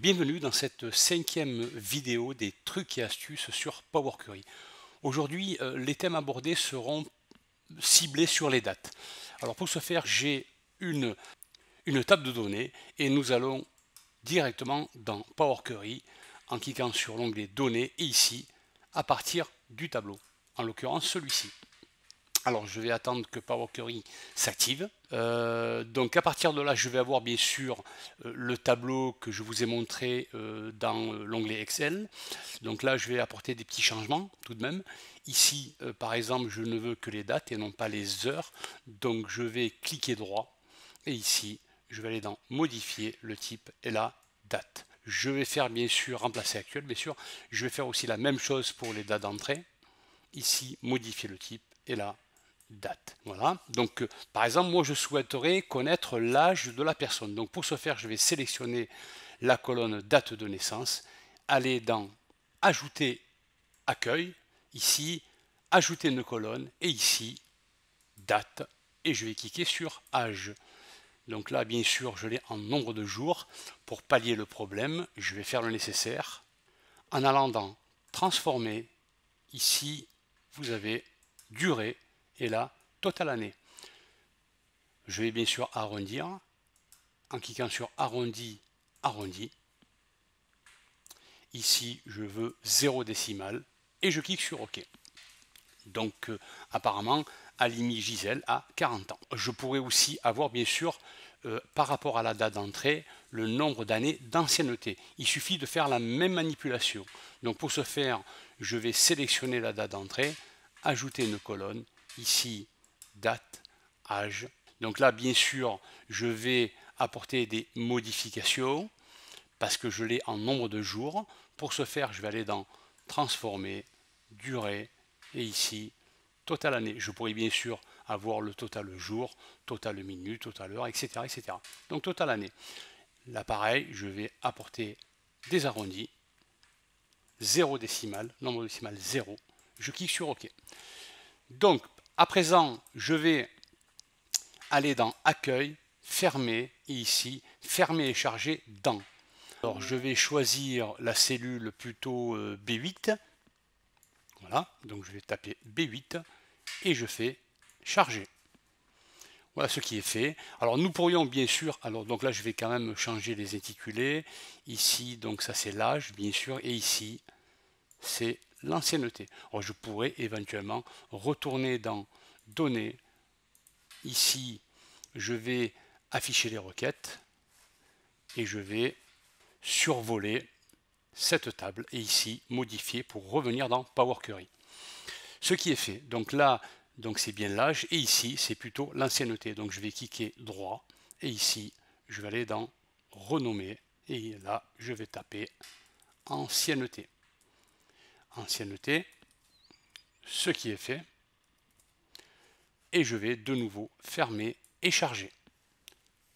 Bienvenue dans cette cinquième vidéo des trucs et astuces sur Power Query. Aujourd'hui, euh, les thèmes abordés seront ciblés sur les dates. Alors pour ce faire, j'ai une, une table de données et nous allons directement dans Power Query en cliquant sur l'onglet Données et ici, à partir du tableau, en l'occurrence celui-ci. Alors je vais attendre que Power Query s'active. Euh, donc à partir de là, je vais avoir bien sûr euh, le tableau que je vous ai montré euh, dans l'onglet Excel. Donc là, je vais apporter des petits changements tout de même. Ici, par exemple, je ne veux que les dates et non pas les heures. Donc je vais cliquer droit. Et ici, je vais aller dans Modifier le type et la date. Je vais faire bien sûr remplacer actuel, bien sûr. Je vais faire aussi la même chose pour les dates d'entrée. Ici, modifier le type et là, date. Voilà. Donc, euh, par exemple, moi, je souhaiterais connaître l'âge de la personne. Donc, pour ce faire, je vais sélectionner la colonne date de naissance, aller dans Ajouter accueil, ici, Ajouter une colonne, et ici, date, et je vais cliquer sur âge. Donc là, bien sûr, je l'ai en nombre de jours. Pour pallier le problème, je vais faire le nécessaire. En allant dans Transformer, ici, vous avez durée, et là total année. Je vais bien sûr arrondir en cliquant sur arrondi, arrondi. Ici, je veux 0 décimal et je clique sur OK. Donc, apparemment, euh, apparemment, Alimi Gisèle a 40 ans. Je pourrais aussi avoir, bien sûr, euh, par rapport à la date d'entrée, le nombre d'années d'ancienneté. Il suffit de faire la même manipulation. Donc, pour ce faire, je vais sélectionner la date d'entrée, ajouter une colonne ici date, âge. Donc là, bien sûr, je vais apporter des modifications parce que je l'ai en nombre de jours. Pour ce faire, je vais aller dans transformer, durée et ici total année. Je pourrais bien sûr avoir le total jour, total minute, total heure, etc. etc. Donc total année. Là pareil, je vais apporter des arrondis, 0 décimal, nombre décimal 0. Je clique sur OK. Donc à présent, je vais aller dans Accueil, Fermer, et ici, Fermer et charger dans. Alors, je vais choisir la cellule plutôt euh, B8. Voilà, donc je vais taper B8 et je fais charger. Voilà ce qui est fait. Alors nous pourrions bien sûr, alors donc là je vais quand même changer les éticulés, Ici, donc ça c'est l'âge bien sûr, et ici c'est l'ancienneté. je pourrais éventuellement retourner dans Données. Ici, je vais afficher les requêtes et je vais survoler cette table et ici modifier pour revenir dans Power Query. Ce qui est fait, donc là, donc c'est bien l'âge et ici c'est plutôt l'ancienneté. Donc je vais cliquer droit et ici je vais aller dans renommer et là je vais taper ancienneté ancienneté, ce qui est fait. Et je vais de nouveau fermer et charger.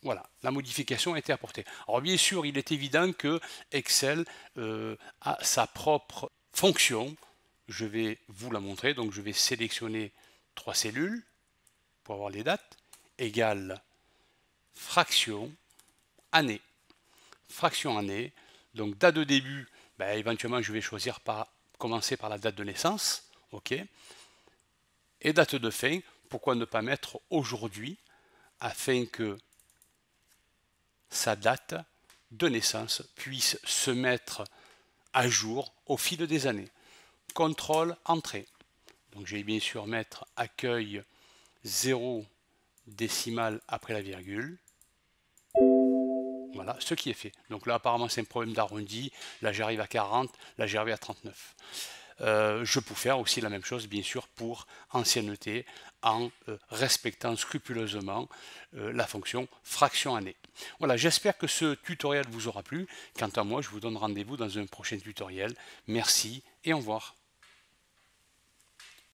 Voilà, la modification a été apportée. Alors bien sûr, il est évident que Excel euh, a sa propre fonction. Je vais vous la montrer. Donc je vais sélectionner trois cellules pour avoir les dates. Égale fraction année. Fraction année. Donc date de début, ben, éventuellement je vais choisir par commencer par la date de naissance, ok Et date de fin, pourquoi ne pas mettre aujourd'hui afin que sa date de naissance puisse se mettre à jour au fil des années. Contrôle entrée. Donc je vais bien sûr mettre accueil 0 décimal après la virgule, voilà ce qui est fait. Donc là, apparemment, c'est un problème d'arrondi. Là, j'arrive à 40, là, j'arrive à 39. Euh, je peux faire aussi la même chose, bien sûr, pour ancienneté, en euh, respectant scrupuleusement euh, la fonction fraction année. Voilà, j'espère que ce tutoriel vous aura plu. Quant à moi, je vous donne rendez-vous dans un prochain tutoriel. Merci et au revoir.